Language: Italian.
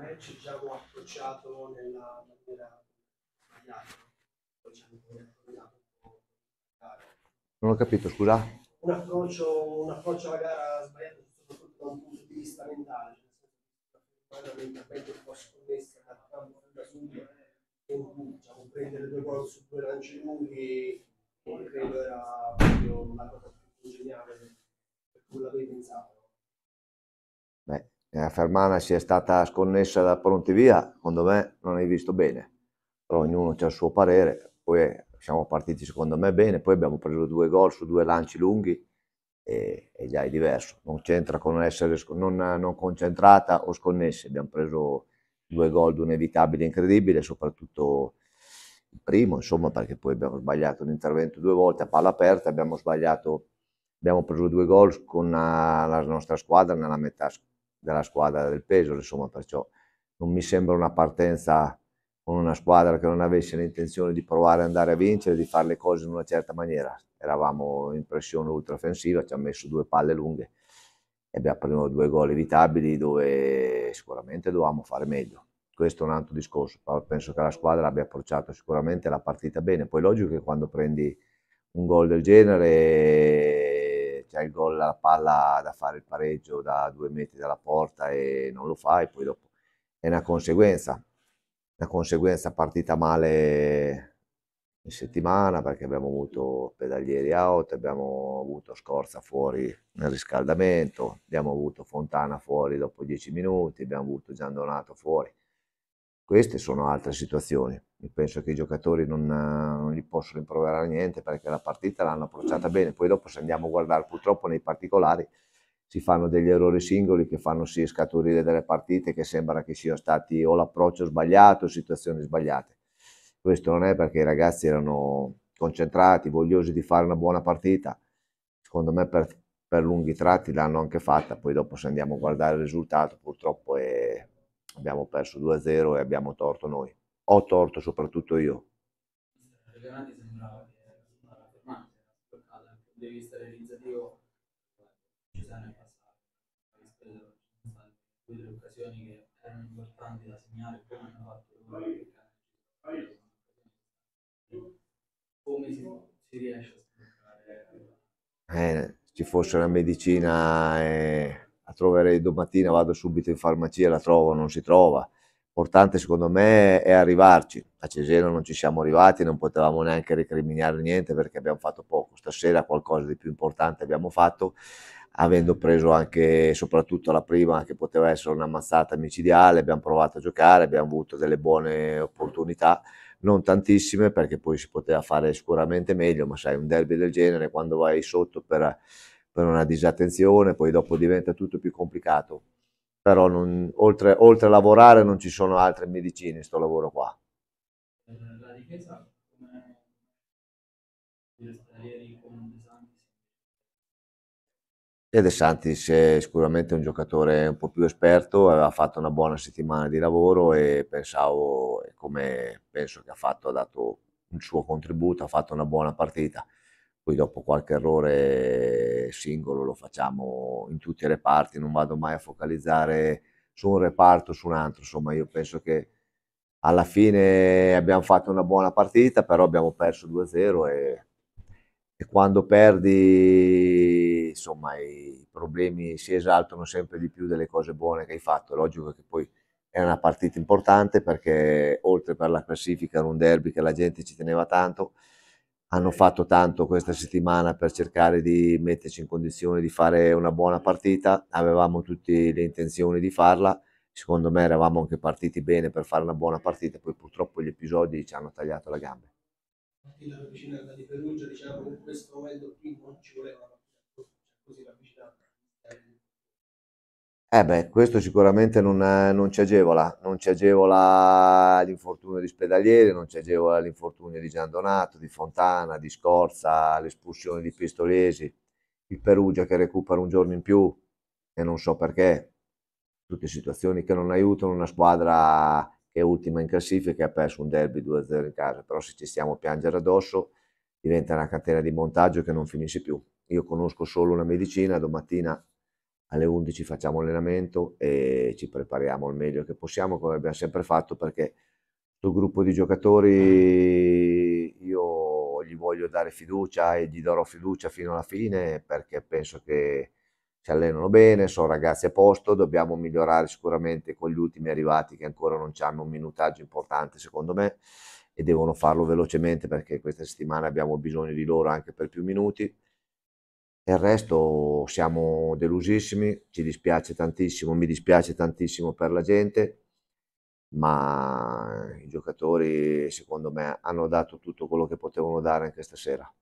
match già ho approcciato nella maniera sbagliata. Non ho capito, scusa. Un approccio, un approccio alla gara sbagliato soprattutto da un punto di vista mentale, cioè mentalmente un po' sconnessa dal campo da subito, eh, diciamo, prendere due gol su due lanci lunghi, credo era proprio la cosa più geniale per cui l'avevi pensato. Beh, eh, Fermana sia stata sconnessa da Pronti Via, secondo me non hai visto bene, però ognuno ha il suo parere, poi eh, siamo partiti secondo me bene, poi abbiamo preso due gol su due lanci lunghi e, e già è diverso, non c'entra con essere non, non concentrata o sconnessa, abbiamo preso due gol di un evitabile incredibile, soprattutto il primo, insomma, perché poi abbiamo sbagliato l'intervento due volte a palla aperta, abbiamo sbagliato, abbiamo preso due gol con la, eh, la nostra squadra nella metà squadra della squadra del peso, insomma, perciò non mi sembra una partenza con una squadra che non avesse l'intenzione di provare ad andare a vincere, di fare le cose in una certa maniera. Eravamo in pressione ultraoffensiva, ci ha messo due palle lunghe e abbiamo preso due gol evitabili dove sicuramente dovevamo fare meglio. Questo è un altro discorso, però penso che la squadra abbia approcciato sicuramente la partita bene. Poi è logico che quando prendi un gol del genere che hai il gol, la palla da fare il pareggio da due metri dalla porta e non lo fai, poi dopo è una conseguenza. Una conseguenza partita male in settimana perché abbiamo avuto pedalieri out, abbiamo avuto Scorza fuori nel riscaldamento, abbiamo avuto Fontana fuori dopo dieci minuti, abbiamo avuto Gian Donato fuori. Queste sono altre situazioni. Io penso che i giocatori non, non gli possono rimproverare niente perché la partita l'hanno approcciata bene. Poi dopo se andiamo a guardare purtroppo nei particolari si fanno degli errori singoli che fanno sì scaturire delle partite che sembra che siano stati o l'approccio sbagliato o situazioni sbagliate. Questo non è perché i ragazzi erano concentrati, vogliosi di fare una buona partita. Secondo me per, per lunghi tratti l'hanno anche fatta, poi dopo se andiamo a guardare il risultato purtroppo abbiamo perso 2-0 e abbiamo torto noi. Ho torto soprattutto io. Granati sembrava che una permanenza, dal punto di vista realizzativo ci sono in passato, rispetto a due occasioni che erano importanti da segnare, come hanno fatto loro, come si, si riesce a sbloccare? Eh, se eh, ci fosse una medicina... Eh la troverei domattina, vado subito in farmacia, la trovo, non si trova. L'importante secondo me è arrivarci. A Cesena non ci siamo arrivati, non potevamo neanche recriminare niente perché abbiamo fatto poco. Stasera qualcosa di più importante abbiamo fatto, avendo preso anche, soprattutto la prima che poteva essere una mazzata micidiale, abbiamo provato a giocare, abbiamo avuto delle buone opportunità non tantissime perché poi si poteva fare sicuramente meglio, ma sai, un derby del genere quando vai sotto per per una disattenzione, poi dopo diventa tutto più complicato. Però non, oltre, oltre, a lavorare non ci sono altre medicine in sto lavoro qua. Eh, la richiesta come Santis? E De Santis è sicuramente un giocatore un po' più esperto, aveva fatto una buona settimana di lavoro e pensavo, come penso che ha fatto, ha dato un suo contributo, ha fatto una buona partita poi dopo qualche errore singolo lo facciamo in tutte le parti, non vado mai a focalizzare su un reparto o su un altro, insomma io penso che alla fine abbiamo fatto una buona partita, però abbiamo perso 2-0 e, e, quando perdi insomma i problemi si esaltano sempre di più delle cose buone che hai fatto, è logico che poi è una partita importante perché oltre per la classifica era un derby che la gente ci teneva tanto, hanno fatto tanto questa settimana per cercare di metterci in condizione di fare una buona partita, avevamo tutte le intenzioni di farla, secondo me eravamo anche partiti bene per fare una buona partita, poi purtroppo gli episodi ci hanno tagliato la gamba. La vicinanza di Perugia, diciamo, in questo momento qui non ci voleva cioè, così la vicinanza. Eh beh, questo sicuramente non, eh, non, ci agevola, non ci agevola l'infortunio di Spedalieri, non ci agevola l'infortunio di Gian Donato, di Fontana, di Scorza, l'espulsione di Pistolesi, il Perugia che recupera un giorno in più e non so perché, tutte situazioni che non aiutano una squadra che è ultima in classifica e ha perso un derby 2-0 in casa, però se ci stiamo a piangere addosso diventa una catena di montaggio che non finisce più. Io conosco solo una medicina, domattina alle 11 facciamo allenamento e ci prepariamo al meglio che possiamo, come abbiamo sempre fatto, perché questo gruppo di giocatori io gli voglio dare fiducia e gli darò fiducia fino alla fine perché penso che si allenano bene, sono ragazzi a posto, dobbiamo migliorare sicuramente con gli ultimi arrivati che ancora non hanno un minutaggio importante secondo me e devono farlo velocemente perché questa settimana abbiamo bisogno di loro anche per più minuti il resto siamo delusissimi, ci dispiace tantissimo, mi dispiace tantissimo per la gente, ma i giocatori secondo me hanno dato tutto quello che potevano dare anche stasera.